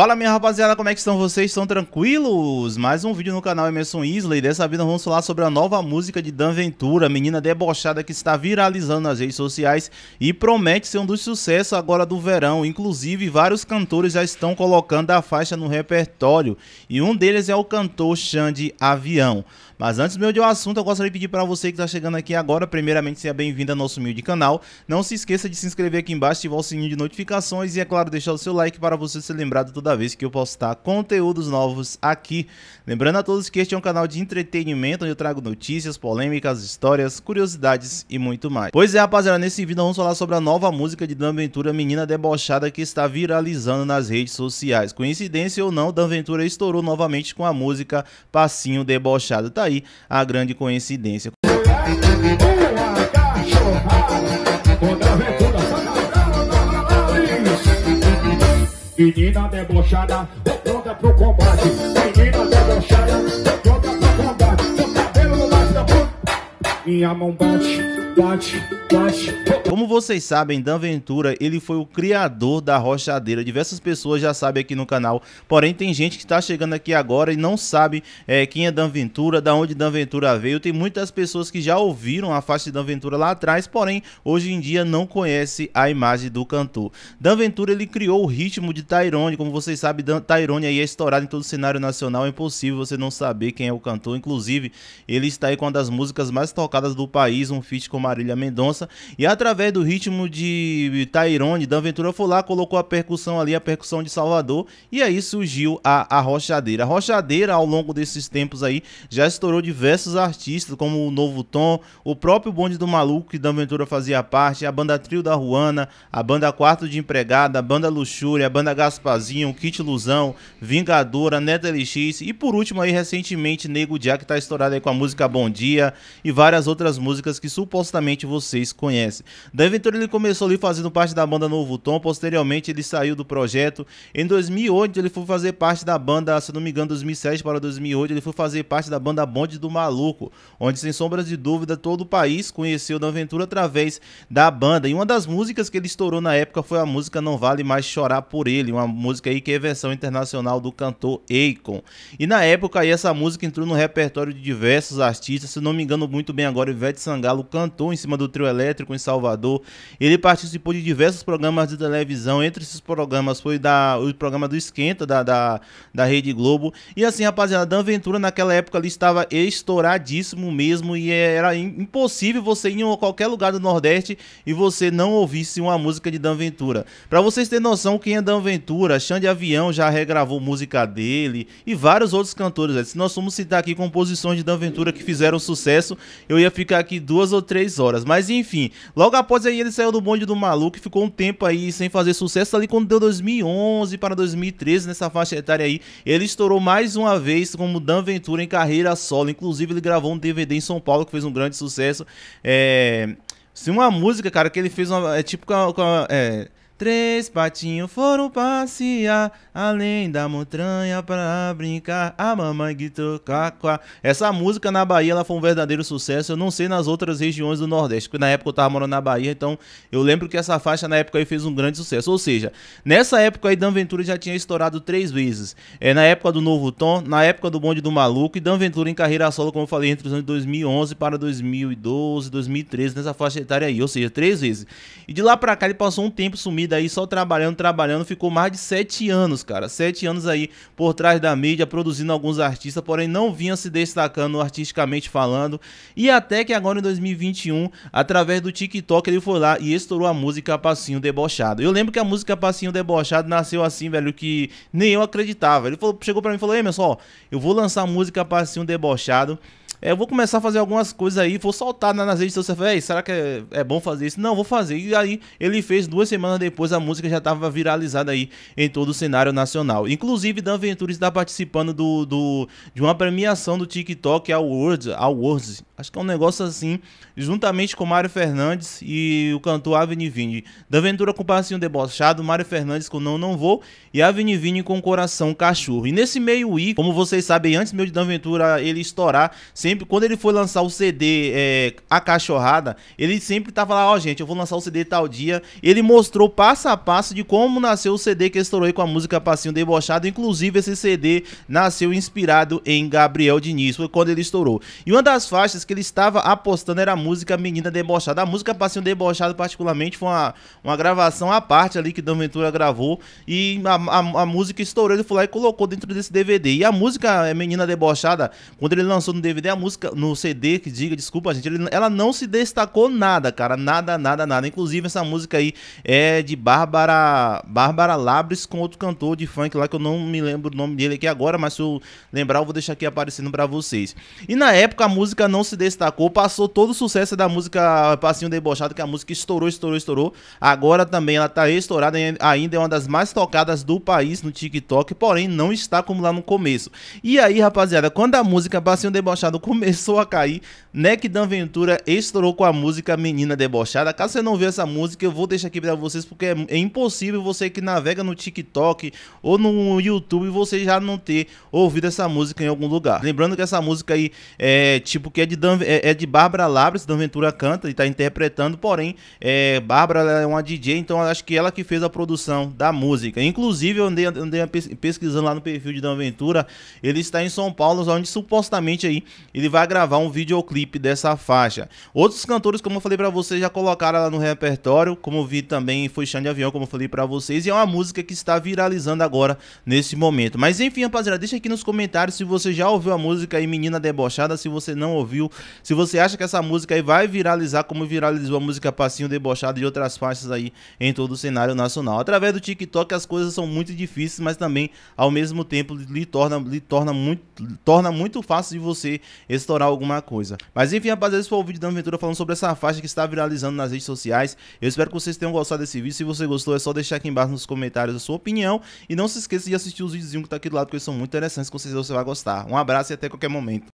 Fala minha rapaziada, como é que estão vocês? Estão tranquilos? Mais um vídeo no canal Emerson Isley, dessa vez vamos falar sobre a nova música de Dan Ventura, menina debochada que está viralizando nas redes sociais e promete ser um dos sucessos agora do verão, inclusive vários cantores já estão colocando a faixa no repertório e um deles é o cantor Xande Avião. Mas antes meu de um assunto, eu gostaria de pedir para você que está chegando aqui agora, primeiramente seja bem-vindo ao nosso humilde canal, não se esqueça de se inscrever aqui embaixo, ativar o sininho de notificações e é claro deixar o seu like para você ser lembrado do toda vez que eu postar conteúdos novos aqui. Lembrando a todos que este é um canal de entretenimento, onde eu trago notícias, polêmicas, histórias, curiosidades e muito mais. Pois é, rapaziada, nesse vídeo vamos falar sobre a nova música de Dan Ventura, Menina Debochada, que está viralizando nas redes sociais. Coincidência ou não, Dan Ventura estourou novamente com a música Passinho Debochado. Tá aí a grande coincidência. Música Menina debochada, tô pronta pro combate. Menina debochada, tô pronta pro combate. Seu cabelo não bate Minha mão bate. Como vocês sabem, Dan Ventura, ele foi o criador da rochadeira. Diversas pessoas já sabem aqui no canal, porém tem gente que está chegando aqui agora e não sabe é, quem é Dan Ventura, da onde Dan Ventura veio. Tem muitas pessoas que já ouviram a faixa de Dan Ventura lá atrás, porém hoje em dia não conhece a imagem do cantor. Dan Ventura, ele criou o ritmo de Tyrone, como vocês sabem, Dan, Tyrone aí é estourado em todo o cenário nacional, é impossível você não saber quem é o cantor. Inclusive, ele está aí com uma das músicas mais tocadas do país, um feat com Marília Mendonça. E através do ritmo de Tairone, Dan Ventura foi lá, colocou a percussão ali, a percussão de Salvador. E aí surgiu a, a Rochadeira. A Rochadeira, ao longo desses tempos aí, já estourou diversos artistas, como o Novo Tom, o próprio Bonde do Maluco, que Dan Ventura fazia parte, a banda Trio da Ruana, a banda Quarto de Empregada, a banda Luxúria, a banda Gaspazinho, Kit Ilusão, Vingadora, Neto LX e por último aí recentemente Nego Jack tá estourado aí com a música Bom Dia e várias outras músicas que supostamente certamente vocês conhecem. Da Ventura ele começou ali fazendo parte da banda Novo Tom, posteriormente ele saiu do projeto. Em 2008 ele foi fazer parte da banda, se não me engano, 2007 para 2008, ele foi fazer parte da banda Bonde do Maluco, onde sem sombras de dúvida todo o país conheceu Da Ventura através da banda. E uma das músicas que ele estourou na época foi a música Não Vale Mais Chorar por Ele, uma música aí que é versão internacional do cantor Akon. E na época aí essa música entrou no repertório de diversos artistas, se não me engano muito bem agora Ivete Sangalo cantou cantou em cima do trio elétrico em Salvador. Ele participou de diversos programas de televisão. Entre esses programas foi da, o programa do Esquenta, da, da, da Rede Globo. E assim, rapaziada, Dan Ventura naquela época ali estava estouradíssimo mesmo. E era impossível você ir em qualquer lugar do Nordeste e você não ouvisse uma música de Dan Ventura. Pra vocês terem noção, quem é Dan Ventura, Xande Avião já regravou música dele e vários outros cantores. Se nós formos citar aqui composições de Dan Ventura que fizeram sucesso, eu ia ficar aqui duas ou três horas. Mas enfim, logo após aí ele saiu do bonde do maluco e ficou um tempo aí sem fazer sucesso. Ali quando deu 2011 para 2013, nessa faixa etária aí, ele estourou mais uma vez como Dan Ventura em carreira solo. Inclusive ele gravou um DVD em São Paulo que fez um grande sucesso. É... Se uma música, cara, que ele fez uma... É tipo... É... Três patinhos foram passear, além da montanha para brincar. A mamãe gritou quá. Essa música na Bahia ela foi um verdadeiro sucesso. Eu não sei nas outras regiões do Nordeste, porque na época eu tava morando na Bahia, então eu lembro que essa faixa na época aí fez um grande sucesso. Ou seja, nessa época aí Dan Ventura já tinha estourado três vezes. É, na época do Novo Tom, na época do Bonde do Maluco e Dan Ventura em carreira solo, como eu falei, entre os anos 2011 para 2012, 2013, nessa faixa etária aí. Ou seja, três vezes. E de lá para cá ele passou um tempo sumido vida aí só trabalhando, trabalhando, ficou mais de sete anos, cara. Sete anos aí por trás da mídia, produzindo alguns artistas, porém não vinha se destacando artisticamente falando. E até que agora em 2021, através do TikTok, ele foi lá e estourou a música Passinho Debochado. Eu lembro que a música Passinho Debochado nasceu assim, velho, que nem eu acreditava. Ele falou, chegou para mim e falou: Ei, meu só, eu vou lançar a música Passinho Debochado. É, eu vou começar a fazer algumas coisas aí, vou soltar nas redes sociais. será que é, é, bom fazer isso? Não, vou fazer. E aí ele fez duas semanas depois depois a música já estava viralizada aí em todo o cenário nacional. Inclusive, Dan Ventura está participando do, do, de uma premiação do TikTok Awards, Awards, acho que é um negócio assim, juntamente com Mário Fernandes e o cantor Avni Vini. Dan Ventura com o Passinho Debochado, Mário Fernandes com Não Não Vou e Avni Vini com Coração Cachorro. E nesse meio aí, como vocês sabem, antes meu de Dan Ventura ele estourar, sempre quando ele foi lançar o CD é, eh, A Cachorrada, ele sempre tava lá, ó oh, gente, eu vou lançar o CD tal dia, ele mostrou para passo a passo de como nasceu o CD que estourou aí com a música Passinho Debochado. Inclusive, esse CD nasceu inspirado em Gabriel Diniz, foi quando ele estourou. E uma das faixas que ele estava apostando era a música Menina Debochada. A música Passinho Debochado, particularmente, foi uma, uma gravação à parte ali que Dom Ventura gravou. E a, a, a música estourou, ele foi lá e colocou dentro desse DVD. E a música eh, Menina Debochada, quando ele lançou no DVD, a música, no CD, que diga, desculpa, gente, ele, ela não se destacou nada, cara. Nada, nada, nada. Inclusive, essa música aí é de de Bárbara Bárbara Labres com outro cantor de funk lá que eu não me lembro o nome dele aqui agora, mas se eu lembrar eu vou deixar aqui aparecendo para vocês. E na época a música não se destacou, passou todo o sucesso da música Passinho Debochado, que a música estourou, estourou, estourou. Agora também ela tá estourada ainda é uma das mais tocadas do país no TikTok, porém não está como lá no começo. E aí, rapaziada, quando a música Passinho Debochado começou a cair, Neck Dan Ventura estourou com a música Menina Debochada. Caso você não viu essa música, eu vou deixar aqui para vocês porque porque é, é, impossível você que navega no TikTok ou no YouTube você já não ter ouvido essa música em algum lugar. Lembrando que essa música aí é tipo que é de, Dan, é, é de Bárbara Labres, Dan Ventura canta e tá interpretando, porém, é, Bárbara é uma DJ, então acho que ela que fez a produção da música. Inclusive, eu andei, andei pesquisando lá no perfil de Dan Ventura, ele está em São Paulo, onde supostamente aí ele vai gravar um videoclipe dessa faixa. Outros cantores, como eu falei para vocês, já colocaram lá no repertório, como vi também foi Alexandre Avião, como eu falei para vocês, e é uma música que está viralizando agora nesse momento. Mas enfim, rapaziada, deixa aqui nos comentários se você já ouviu a música aí Menina Debochada, se você não ouviu, se você acha que essa música aí vai viralizar como viralizou a música Passinho Debochado e outras faixas aí em todo o cenário nacional. Através do TikTok as coisas são muito difíceis, mas também ao mesmo tempo lhe torna, lhe torna muito, lhe torna muito fácil de você estourar alguma coisa. Mas enfim, rapaziada, esse foi o vídeo da Aventura falando sobre essa faixa que está viralizando nas redes sociais. Eu espero que vocês tenham gostado desse vídeo. Se você gostou, é só deixar aqui embaixo nos comentários a sua opinião. E não se esqueça de assistir os videozinhos que tá aqui do lado, porque eles são muito interessantes. Com certeza você vai gostar. Um abraço e até qualquer momento.